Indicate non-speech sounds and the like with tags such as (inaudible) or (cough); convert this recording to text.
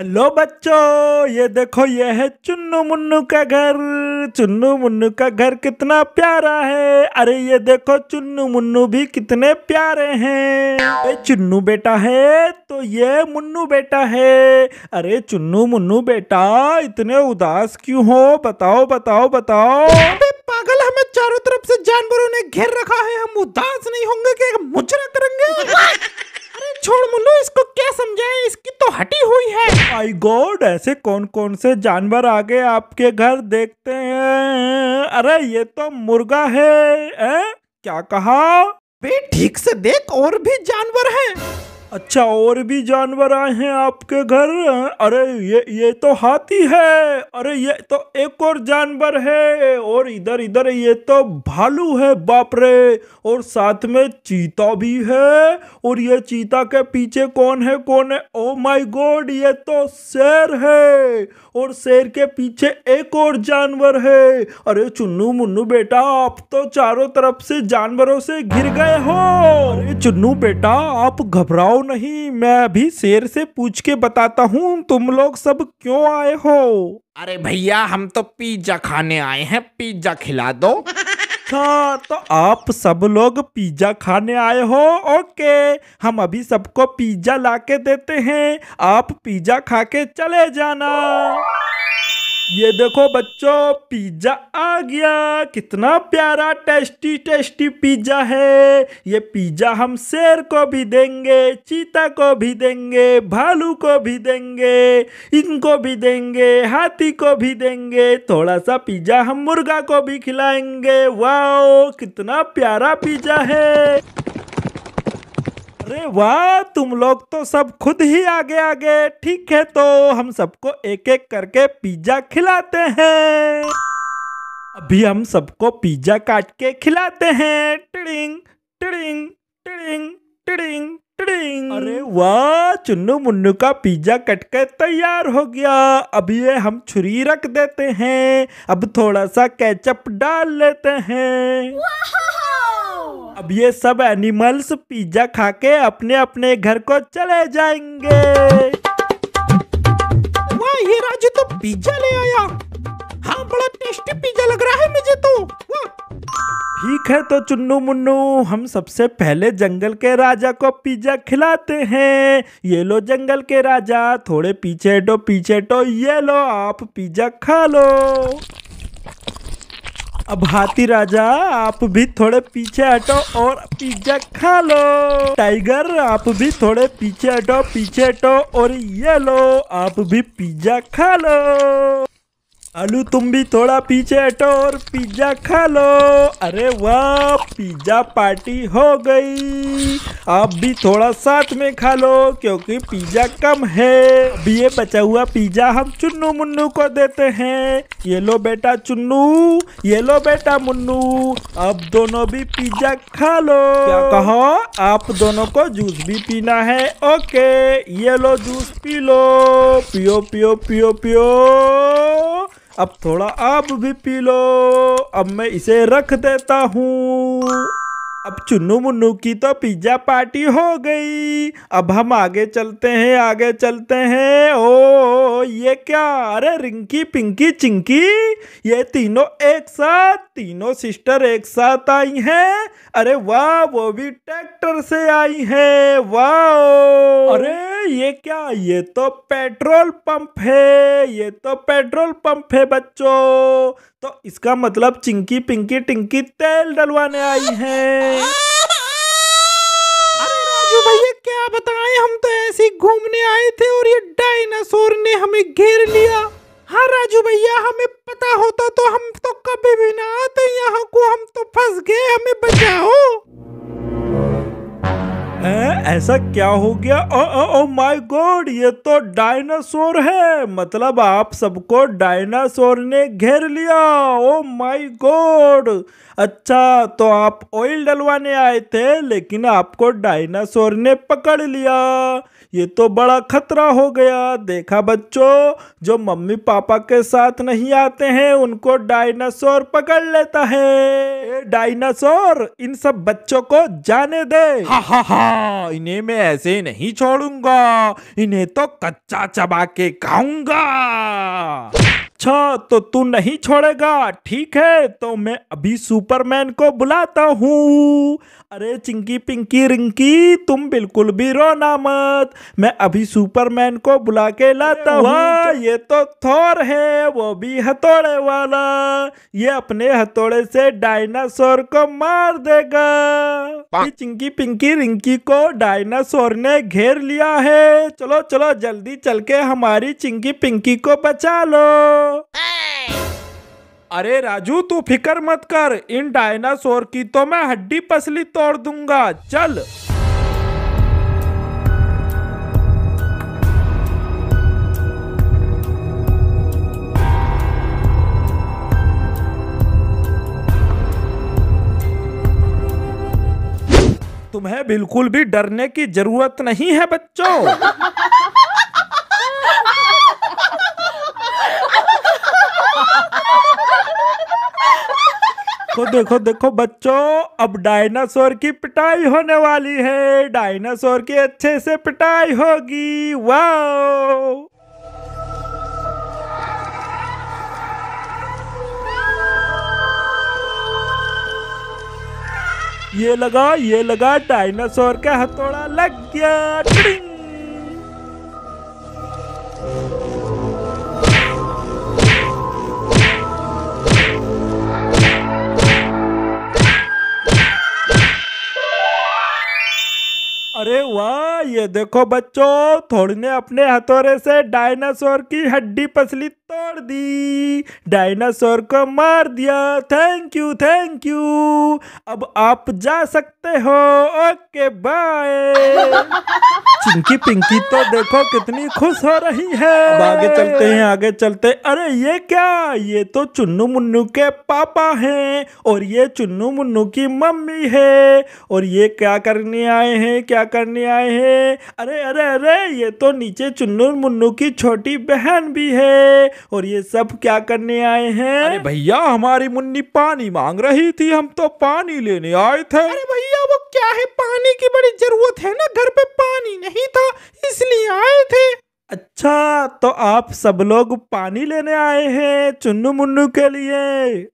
Hello बच्चों ये देखो ये है चुन्नू मुन्नू का घर चुन्नू मुन्नू का घर कितना प्यारा है अरे ये देखो चुन्नू मुन्नू भी कितने प्यारे हैं चुन्नू बेटा है तो ये मुन्नू बेटा है अरे चुन्नू मुन्नू बेटा इतने उदास क्यों हो बताओ बताओ बताओ पागल हमें चारों तरफ से जानवरों ने घेर रखा है हम उदास नहीं होंगे कि मुजरा करेंगे (laughs) अरे छोड़ मुन्नू इसको क्या समझे फटी हुई है आई गॉड ऐसे कौन कौन से जानवर आगे आपके घर देखते हैं अरे ये तो मुर्गा है ए? क्या कहा ठीक से देख और भी जानवर हैं अच्छा और भी जानवर आए हैं आपके घर अरे ये ये तो हाथी है अरे ये तो एक और जानवर है और इधर इधर ये तो भालू है बाप रे और साथ में चीता भी है और ये चीता के पीछे कौन है कौन है ओ माय गॉड ये तो शेर है और शेर के पीछे एक और जानवर है अरे चुन्नू मुन्नू बेटा आप तो चारों तरफ से जानवरों से घिर गए हो अरे चुन्नू बेटा आप घबराओ नहीं मैं अभी शेर से पूछ के बताता हूँ तुम लोग सब क्यों आए हो अरे भैया हम तो पिज्जा खाने आए हैं पिज्जा खिला दो अच्छा तो आप सब लोग पिज्जा खाने आए हो ओके हम अभी सबको पिज्जा लाके देते हैं आप पिज्जा खा के चले जाना ये देखो बच्चों पिज्जा आ गया कितना प्यारा टेस्टी टेस्टी पिज्जा है ये पिज्जा हम शेर को भी देंगे चीता को भी देंगे भालू को भी देंगे इनको भी देंगे हाथी को भी देंगे थोड़ा सा पिज्जा हम मुर्गा को भी खिलाएंगे वाओ कितना प्यारा पिज्जा है अरे वाह तुम लोग तो सब खुद ही आगे आगे ठीक है तो हम सबको एक एक करके पिज्जा खिलाते हैं अभी हम सबको पिज्जा काट के खिलाते हैं टिंग टिंग टिंग ट्रिंग टिड़िंग अरे वाह चुन्नू मुन्नू का पिज्जा कट के तैयार हो गया अभी ये हम छुरी रख देते हैं अब थोड़ा सा केचप डाल लेते हैं ये सब एनिमल्स पिज्जा खा के अपने अपने घर को चले जाएंगे वाह ये राजू तो पिज्जा ले आया हाँ बड़ा टेस्टी पिज्जा लग रहा है मुझे तो ठीक है तो चुन्नू मुन्नू हम सबसे पहले जंगल के राजा को पिज्जा खिलाते हैं ये लो जंगल के राजा थोड़े पीछे टो पीछे टो ये लो आप पिज्जा खा लो अब हाथी राजा आप भी थोड़े पीछे हटो और पिज्जा खा लो टाइगर आप भी थोड़े पीछे हटो पीछे हटो और ये लो आप भी पिज्जा खा लो आलू तुम भी थोड़ा पीछे हटो और पिज्जा खा लो अरे वाह पिज्जा पार्टी हो गई आप भी थोड़ा साथ में खा लो क्योंकि पिज्जा कम है अभी ये बचा हुआ पिज्जा हम चुन्नू मुन्नू को देते हैं ये लो बेटा चुन्नू ये लो बेटा मुन्नू अब दोनों भी पिज्जा खा लो क्या कहो आप दोनों को जूस भी पीना है ओके ये लो जूस पी लो पियो पियो पियो पियो अब थोड़ा आप भी पी लो अब मैं इसे रख देता हूँ अब चुन्नू मुन्नू की तो पिज्जा पार्टी हो गई अब हम आगे चलते हैं आगे चलते हैं ओ ये क्या अरे रिंकी पिंकी चिंकी ये तीनों एक साथ तीनों सिस्टर एक साथ आई हैं अरे वाह वो भी ट्रैक्टर से आई हैं वाह अरे ये क्या ये तो पेट्रोल पंप है ये तो पेट्रोल पंप है बच्चों तो इसका मतलब चिंकी पिंकी टिंकी तेल डलवाने आई है राजू भैया क्या बताएं हम तो ऐसे घूमने आए थे और ये डायनासोर ने हमें घेर लिया हाँ राजू भैया हमें पता होता तो हम तो कभी भी ना आते यहाँ को हम तो फंस गए हमें बचाओ ऐसा क्या हो गया ओ माय गॉड ये तो डायनासोर है मतलब आप सबको डायनासोर ने घेर लिया ओ माय गॉड अच्छा तो आप ऑयल डलवाने आए थे लेकिन आपको डायनासोर ने पकड़ लिया ये तो बड़ा खतरा हो गया देखा बच्चों जो मम्मी पापा के साथ नहीं आते हैं उनको डायनासोर पकड़ लेता है डायनासोर इन सब बच्चों को जाने दे हा हा हा इन्हें मैं ऐसे नहीं छोड़ूंगा इन्हें तो कच्चा चबा के खाऊंगा अच्छा तो तू नहीं छोड़ेगा ठीक है तो मैं अभी सुपरमैन को बुलाता हूँ अरे चिंकी पिंकी रिंकी तुम बिल्कुल भी रोना मत मैं अभी सुपरमैन को बुला के लाता हूँ तो- ये तो थोर है वो भी हथौड़े वाला ये अपने हथौड़े से डायनासोर को मार देगा चिंकी पिंकी रिंकी को डायनासोर ने घेर लिया है चलो चलो जल्दी चल के हमारी चिंकी पिंकी को बचा लो अरे राजू तू फिकर मत कर इन डायनासोर की तो मैं हड्डी पसली तोड़ दूंगा चल तुम्हें बिल्कुल भी डरने की जरूरत नहीं है बच्चों (laughs) देखो देखो देखो बच्चों अब डायनासोर की पिटाई होने वाली है डायनासोर की अच्छे से पिटाई होगी वाओ ये लगा ये लगा डायनासोर का हथौड़ा लग गया अरे वाह ये देखो बच्चों थोड़ी ने अपने हथौरे से डायनासोर की हड्डी पसली तोड़ दी डायनासोर को मार दिया थैंक यू थैंक यू अब आप जा सकते हो ओके बाय (laughs) चिंकी पिंकी तो देखो कितनी खुश हो रही है अब आगे चलते हैं आगे चलते अरे ये क्या ये तो चुन्नू मुन्नू के पापा हैं और ये चुन्नू मुन्नू की मम्मी है और ये क्या करने आए हैं क्या करने आए हैं अरे अरे अरे ये तो नीचे चुन्नू मुन्नू की छोटी बहन भी है और ये सब क्या करने आए हैं अरे भैया हमारी मुन्नी पानी मांग रही थी हम तो पानी लेने आए थे अरे भैया वो क्या है पानी की बड़ी जरूरत है ना घर पे पानी नहीं था इसलिए आए थे अच्छा तो आप सब लोग पानी लेने आए हैं चुन्नू मुन्नू के लिए